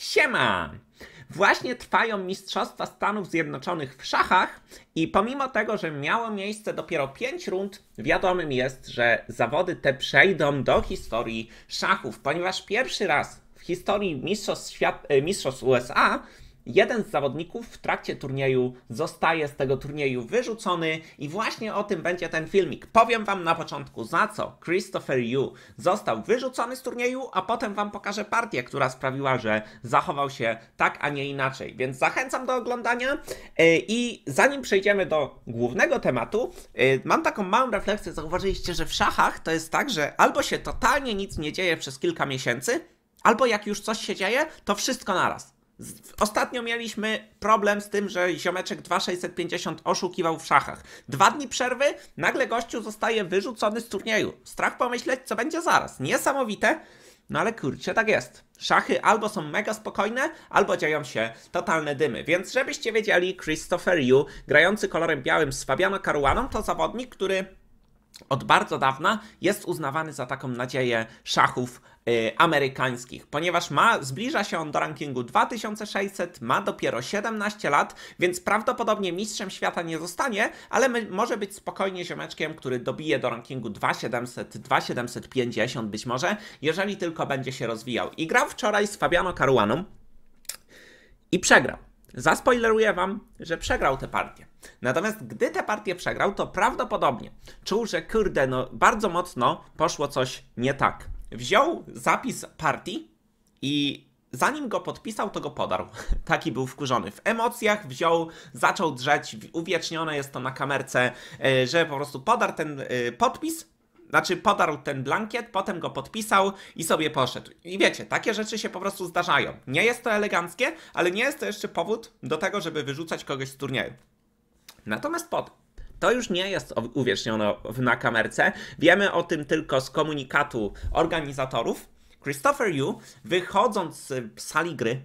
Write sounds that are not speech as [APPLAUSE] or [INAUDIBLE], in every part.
Siema! Właśnie trwają Mistrzostwa Stanów Zjednoczonych w szachach i pomimo tego, że miało miejsce dopiero 5 rund, wiadomym jest, że zawody te przejdą do historii szachów, ponieważ pierwszy raz w historii Mistrzostw, Świat, e, Mistrzostw USA Jeden z zawodników w trakcie turnieju zostaje z tego turnieju wyrzucony i właśnie o tym będzie ten filmik. Powiem Wam na początku za co Christopher Yu został wyrzucony z turnieju, a potem Wam pokażę partię, która sprawiła, że zachował się tak, a nie inaczej. Więc zachęcam do oglądania e, i zanim przejdziemy do głównego tematu, e, mam taką małą refleksję. Zauważyliście, że w szachach to jest tak, że albo się totalnie nic nie dzieje przez kilka miesięcy, albo jak już coś się dzieje, to wszystko naraz. Ostatnio mieliśmy problem z tym, że ziomeczek 2650 oszukiwał w szachach. Dwa dni przerwy, nagle gościu zostaje wyrzucony z turnieju. Strach pomyśleć, co będzie zaraz. Niesamowite, no ale kurczę, tak jest. Szachy albo są mega spokojne, albo dzieją się totalne dymy. Więc żebyście wiedzieli, Christopher Yu, grający kolorem białym z Fabiano Caruaną, to zawodnik, który od bardzo dawna jest uznawany za taką nadzieję szachów Y, amerykańskich, ponieważ ma, zbliża się on do rankingu 2600, ma dopiero 17 lat, więc prawdopodobnie mistrzem świata nie zostanie, ale my, może być spokojnie ziomeczkiem, który dobije do rankingu 2700, 2750 być może, jeżeli tylko będzie się rozwijał. I grał wczoraj z Fabiano Caruaną i przegrał. Zaspoileruję wam, że przegrał tę partię. Natomiast gdy tę partię przegrał, to prawdopodobnie czuł, że kurde, no bardzo mocno poszło coś nie tak wziął zapis partii i zanim go podpisał, to go podarł. [LAUGHS] Taki był wkurzony. W emocjach wziął, zaczął drzeć, uwiecznione jest to na kamerce, e, że po prostu podarł ten e, podpis, znaczy podarł ten blankiet, potem go podpisał i sobie poszedł. I wiecie, takie rzeczy się po prostu zdarzają. Nie jest to eleganckie, ale nie jest to jeszcze powód do tego, żeby wyrzucać kogoś z turnieju. Natomiast potem to już nie jest uwiecznione na kamerce. Wiemy o tym tylko z komunikatu organizatorów. Christopher Yu, wychodząc z sali gry,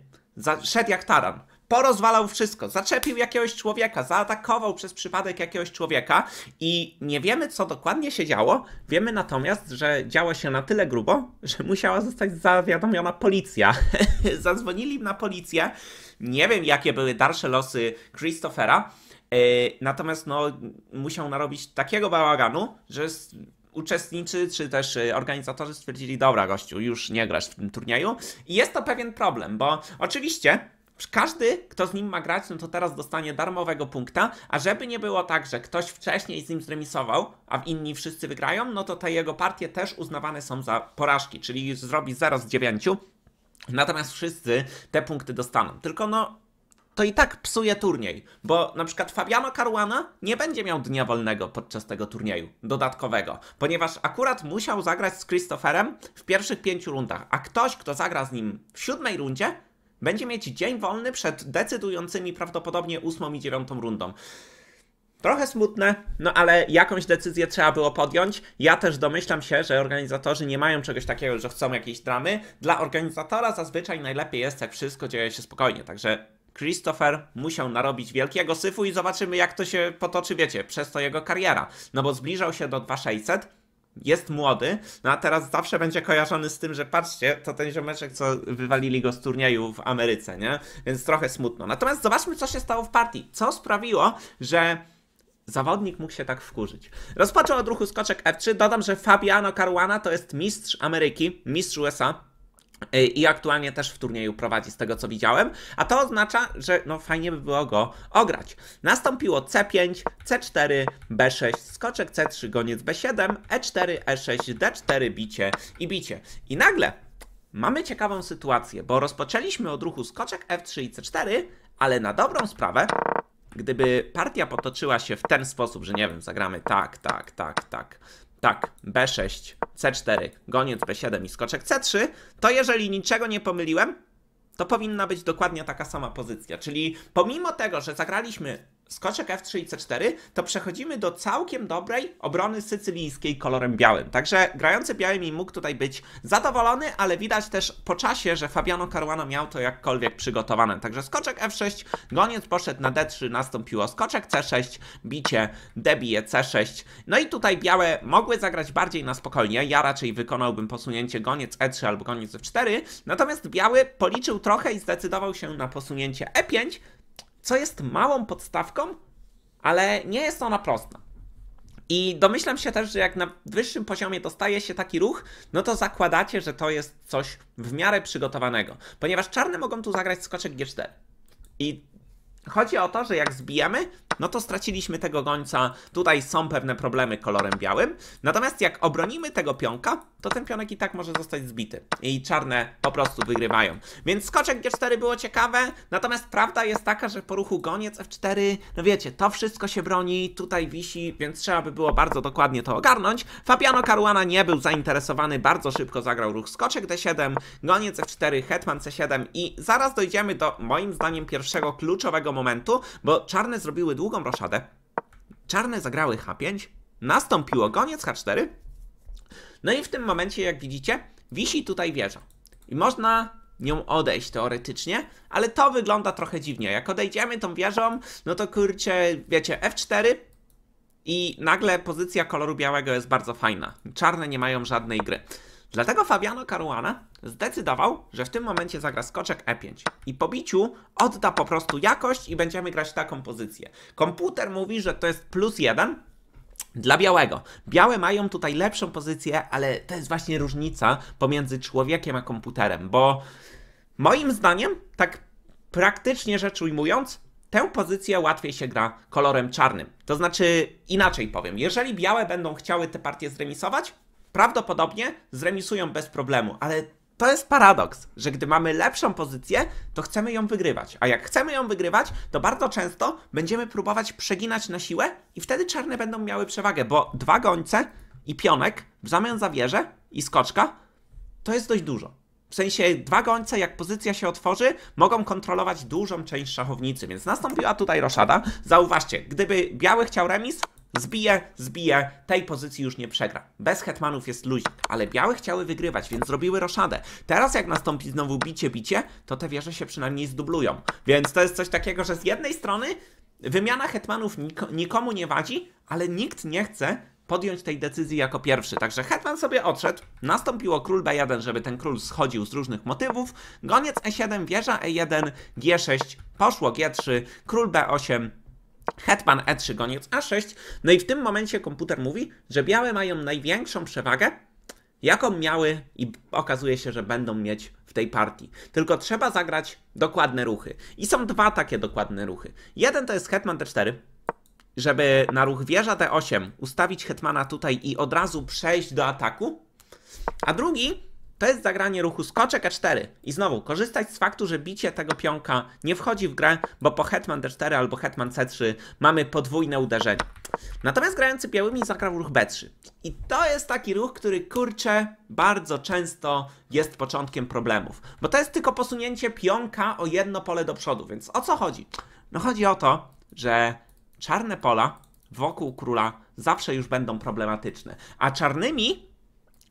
szedł jak taran porozwalał wszystko, zaczepił jakiegoś człowieka, zaatakował przez przypadek jakiegoś człowieka i nie wiemy, co dokładnie się działo. Wiemy natomiast, że działo się na tyle grubo, że musiała zostać zawiadomiona policja. [LAUGHS] Zadzwonili na policję. Nie wiem, jakie były dalsze losy Christophera. E, natomiast no, musiał narobić takiego bałaganu, że uczestniczy czy też e, organizatorzy stwierdzili, dobra gościu, już nie grasz w tym turnieju. I jest to pewien problem, bo oczywiście każdy, kto z nim ma grać, no to teraz dostanie darmowego punkta, a żeby nie było tak, że ktoś wcześniej z nim zremisował, a inni wszyscy wygrają, no to te jego partie też uznawane są za porażki, czyli zrobi 0 z 9, natomiast wszyscy te punkty dostaną. Tylko no, to i tak psuje turniej, bo na przykład Fabiano Caruana nie będzie miał dnia wolnego podczas tego turnieju dodatkowego, ponieważ akurat musiał zagrać z Christopherem w pierwszych pięciu rundach, a ktoś, kto zagra z nim w siódmej rundzie, będzie mieć dzień wolny przed decydującymi prawdopodobnie ósmą i dziewiątą rundą. Trochę smutne, no ale jakąś decyzję trzeba było podjąć. Ja też domyślam się, że organizatorzy nie mają czegoś takiego, że chcą jakiejś dramy. Dla organizatora zazwyczaj najlepiej jest, jak wszystko dzieje się spokojnie, także Christopher musiał narobić wielkiego syfu i zobaczymy jak to się potoczy, wiecie, przez to jego kariera. No bo zbliżał się do 2600, jest młody, no a teraz zawsze będzie kojarzony z tym, że patrzcie, to ten ziomeczek, co wywalili go z turnieju w Ameryce, nie? Więc trochę smutno. Natomiast zobaczmy, co się stało w partii. Co sprawiło, że zawodnik mógł się tak wkurzyć. Rozpoczął od ruchu skoczek F3. Dodam, że Fabiano Caruana to jest mistrz Ameryki, mistrz USA. E, I aktualnie też w turnieju prowadzi z tego co widziałem, a to oznacza, że no fajnie by było go ograć. Nastąpiło C5, C4, B6, skoczek C3, goniec B7, E4, E6, D4, bicie i bicie. I nagle mamy ciekawą sytuację, bo rozpoczęliśmy od ruchu skoczek F3 i C4, ale na dobrą sprawę gdyby partia potoczyła się w ten sposób, że nie wiem, zagramy tak, tak, tak, tak, tak, B6, C4, goniec B7 i skoczek C3, to jeżeli niczego nie pomyliłem, to powinna być dokładnie taka sama pozycja. Czyli pomimo tego, że zagraliśmy skoczek F3 i C4, to przechodzimy do całkiem dobrej obrony sycylijskiej kolorem białym. Także grający białymi mógł tutaj być zadowolony, ale widać też po czasie, że Fabiano Caruana miał to jakkolwiek przygotowane. Także skoczek F6, goniec poszedł na D3, nastąpiło skoczek C6, bicie, debije C6. No i tutaj białe mogły zagrać bardziej na spokojnie. Ja raczej wykonałbym posunięcie goniec E3 albo goniec F4, natomiast biały policzył trochę i zdecydował się na posunięcie E5, co jest małą podstawką, ale nie jest ona prosta. I domyślam się też, że jak na wyższym poziomie dostaje się taki ruch, no to zakładacie, że to jest coś w miarę przygotowanego, ponieważ czarne mogą tu zagrać skoczek G4. I chodzi o to, że jak zbijamy, no to straciliśmy tego gońca. Tutaj są pewne problemy kolorem białym. Natomiast jak obronimy tego pionka, to ten pionek i tak może zostać zbity. I czarne po prostu wygrywają. Więc skoczek G4 było ciekawe, natomiast prawda jest taka, że po ruchu goniec F4, no wiecie, to wszystko się broni, tutaj wisi, więc trzeba by było bardzo dokładnie to ogarnąć. Fabiano Caruana nie był zainteresowany, bardzo szybko zagrał ruch skoczek D7, goniec F4, hetman C7 i zaraz dojdziemy do moim zdaniem pierwszego kluczowego momentu, bo czarne zrobiły długo długą roszadę. Czarne zagrały H5, Nastąpiło ogoniec H4. No i w tym momencie, jak widzicie, wisi tutaj wieża. I można nią odejść teoretycznie, ale to wygląda trochę dziwnie. Jak odejdziemy tą wieżą, no to kurczę, wiecie, F4 i nagle pozycja koloru białego jest bardzo fajna. Czarne nie mają żadnej gry. Dlatego Fabiano Caruana zdecydował, że w tym momencie zagra skoczek E5 i po biciu odda po prostu jakość i będziemy grać taką pozycję. Komputer mówi, że to jest plus jeden dla białego. Białe mają tutaj lepszą pozycję, ale to jest właśnie różnica pomiędzy człowiekiem a komputerem, bo moim zdaniem, tak praktycznie rzecz ujmując, tę pozycję łatwiej się gra kolorem czarnym. To znaczy, inaczej powiem, jeżeli białe będą chciały tę partię zremisować, prawdopodobnie zremisują bez problemu, ale to jest paradoks, że gdy mamy lepszą pozycję, to chcemy ją wygrywać. A jak chcemy ją wygrywać, to bardzo często będziemy próbować przeginać na siłę i wtedy czarne będą miały przewagę, bo dwa gońce i pionek w zamian za wieżę i skoczka to jest dość dużo. W sensie dwa gońce, jak pozycja się otworzy, mogą kontrolować dużą część szachownicy, więc nastąpiła tutaj roszada. Zauważcie, gdyby biały chciał remis, Zbije, zbije, tej pozycji już nie przegra. Bez hetmanów jest luźnik, ale białe chciały wygrywać, więc zrobiły roszadę. Teraz jak nastąpi znowu bicie, bicie, to te wieże się przynajmniej zdublują. Więc to jest coś takiego, że z jednej strony wymiana hetmanów nik nikomu nie wadzi, ale nikt nie chce podjąć tej decyzji jako pierwszy. Także hetman sobie odszedł, nastąpiło król b1, żeby ten król schodził z różnych motywów, goniec e7, wieża e1, g6, poszło g3, król b8, Hetman E3 goniec A6. No i w tym momencie komputer mówi, że białe mają największą przewagę, jaką miały i okazuje się, że będą mieć w tej partii. Tylko trzeba zagrać dokładne ruchy. I są dwa takie dokładne ruchy. Jeden to jest Hetman D4, żeby na ruch wieża D8 ustawić Hetmana tutaj i od razu przejść do ataku. A drugi to jest zagranie ruchu skoczek E4. I znowu, korzystać z faktu, że bicie tego pionka nie wchodzi w grę, bo po hetman D4 albo hetman C3 mamy podwójne uderzenie. Natomiast grający białymi zagrał ruch B3. I to jest taki ruch, który kurczę bardzo często jest początkiem problemów. Bo to jest tylko posunięcie pionka o jedno pole do przodu. Więc o co chodzi? No chodzi o to, że czarne pola wokół króla zawsze już będą problematyczne. A czarnymi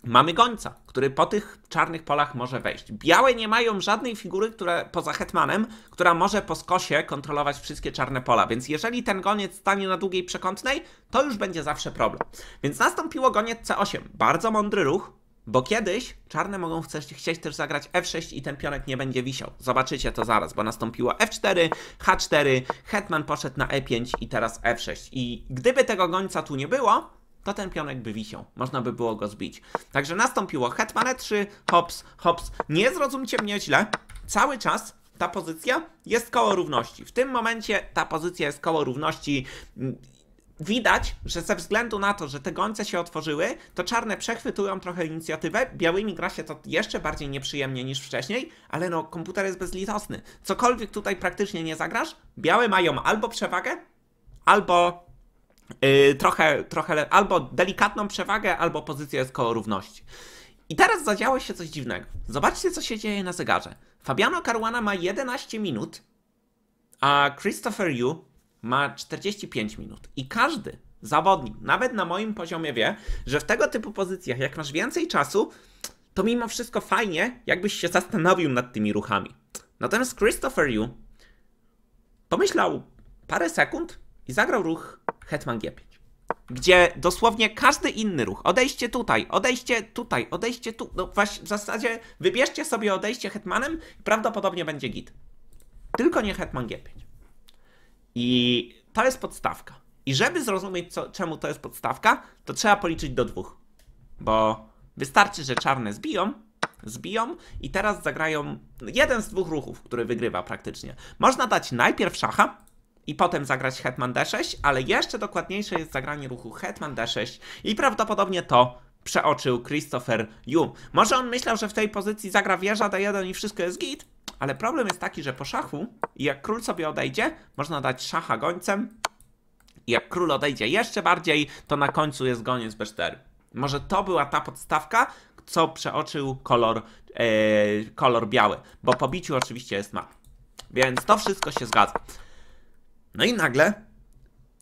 mamy gońca, który po tych czarnych polach może wejść. Białe nie mają żadnej figury, która, poza hetmanem, która może po skosie kontrolować wszystkie czarne pola, więc jeżeli ten goniec stanie na długiej przekątnej, to już będzie zawsze problem. Więc nastąpiło goniec C8. Bardzo mądry ruch, bo kiedyś czarne mogą chcesz, chcieć też zagrać F6 i ten pionek nie będzie wisiał. Zobaczycie to zaraz, bo nastąpiło F4, H4, hetman poszedł na E5 i teraz F6. I gdyby tego gońca tu nie było, to ten pionek by wisiał. Można by było go zbić. Także nastąpiło hetman e3, hops, hops. Nie zrozumcie mnie źle, cały czas ta pozycja jest koło równości. W tym momencie ta pozycja jest koło równości widać, że ze względu na to, że te gońce się otworzyły, to czarne przechwytują trochę inicjatywę, białymi gra się to jeszcze bardziej nieprzyjemnie niż wcześniej, ale no, komputer jest bezlitosny. Cokolwiek tutaj praktycznie nie zagrasz, białe mają albo przewagę, albo Y, trochę, trochę albo delikatną przewagę, albo pozycję jest koło równości. I teraz zadziało się coś dziwnego. Zobaczcie, co się dzieje na zegarze. Fabiano Caruana ma 11 minut, a Christopher Yu ma 45 minut. I każdy zawodnik, nawet na moim poziomie, wie, że w tego typu pozycjach, jak masz więcej czasu, to mimo wszystko fajnie, jakbyś się zastanowił nad tymi ruchami. Natomiast Christopher Yu pomyślał parę sekund i zagrał ruch Hetman G5. Gdzie dosłownie każdy inny ruch, odejście tutaj, odejście tutaj, odejście tu, no właśnie w zasadzie wybierzcie sobie odejście hetmanem i prawdopodobnie będzie git. Tylko nie hetman G5. I to jest podstawka. I żeby zrozumieć, co, czemu to jest podstawka, to trzeba policzyć do dwóch. Bo wystarczy, że czarne zbiją, zbiją i teraz zagrają jeden z dwóch ruchów, który wygrywa praktycznie. Można dać najpierw szacha, i potem zagrać hetman d6, ale jeszcze dokładniejsze jest zagranie ruchu hetman d6 i prawdopodobnie to przeoczył Christopher Yu. Może on myślał, że w tej pozycji zagra wieża d1 i wszystko jest git, ale problem jest taki, że po szachu, jak król sobie odejdzie, można dać szacha gońcem, i jak król odejdzie jeszcze bardziej, to na końcu jest goniec b4. Może to była ta podstawka, co przeoczył kolor, yy, kolor biały, bo po biciu oczywiście jest mat. Więc to wszystko się zgadza. No i nagle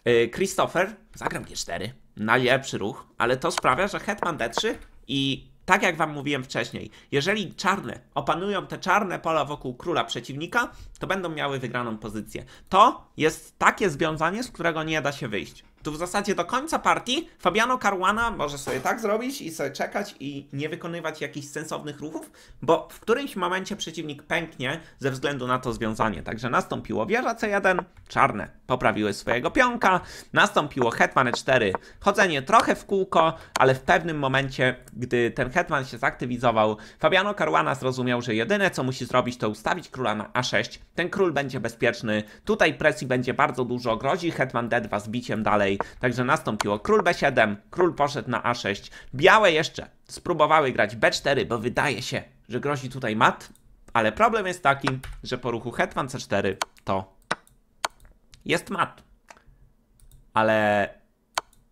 y, Christopher zagram G4, najlepszy ruch, ale to sprawia, że hetman D3 i tak jak wam mówiłem wcześniej, jeżeli czarne opanują te czarne pola wokół króla przeciwnika, to będą miały wygraną pozycję. To jest takie związanie, z którego nie da się wyjść tu w zasadzie do końca partii Fabiano Caruana może sobie tak zrobić i sobie czekać i nie wykonywać jakichś sensownych ruchów, bo w którymś momencie przeciwnik pęknie ze względu na to związanie. Także nastąpiło wieża C1, czarne poprawiły swojego pionka, nastąpiło hetman E4, chodzenie trochę w kółko, ale w pewnym momencie, gdy ten hetman się zaktywizował, Fabiano Caruana zrozumiał, że jedyne co musi zrobić to ustawić króla na A6. Ten król będzie bezpieczny, tutaj presji będzie bardzo dużo, grozi hetman D2 z biciem dalej, dalej. Także nastąpiło król b7, król poszedł na a6, białe jeszcze spróbowały grać b4, bo wydaje się, że grozi tutaj mat, ale problem jest taki, że po ruchu hetman c4 to jest mat. Ale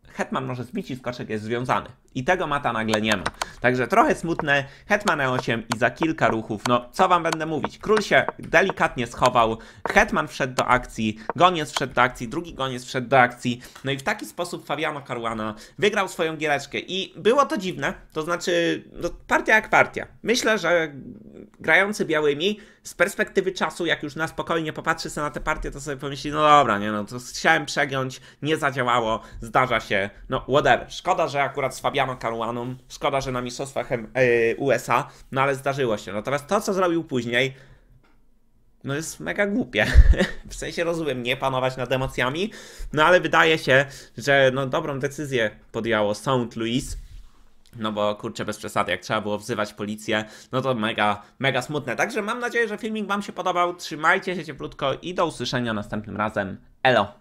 hetman może zbić i skoczek jest związany. I tego mata nagle nie ma. Także trochę smutne. Hetman E8 i za kilka ruchów. No, co wam będę mówić? Król się delikatnie schował. Hetman wszedł do akcji. Goniec wszedł do akcji. Drugi goniec wszedł do akcji. No i w taki sposób Fabiano Caruana wygrał swoją giereczkę. I było to dziwne. To znaczy, no, partia jak partia. Myślę, że grający białymi z perspektywy czasu, jak już na spokojnie popatrzy sobie na tę partię, to sobie pomyśli, no dobra, nie no, to chciałem przegiąć, nie zadziałało, zdarza się, no whatever. Szkoda, że akurat z Fabiano Fabiano Caruaną. Szkoda, że na mistrzostwach e, USA, no ale zdarzyło się. Natomiast to, co zrobił później, no jest mega głupie. [LAUGHS] w sensie rozumiem, nie panować nad emocjami, no ale wydaje się, że no dobrą decyzję podjęło St. Louis. No bo kurczę, bez przesady, jak trzeba było wzywać policję, no to mega, mega smutne. Także mam nadzieję, że filmik Wam się podobał. Trzymajcie się cieplutko i do usłyszenia następnym razem. Elo!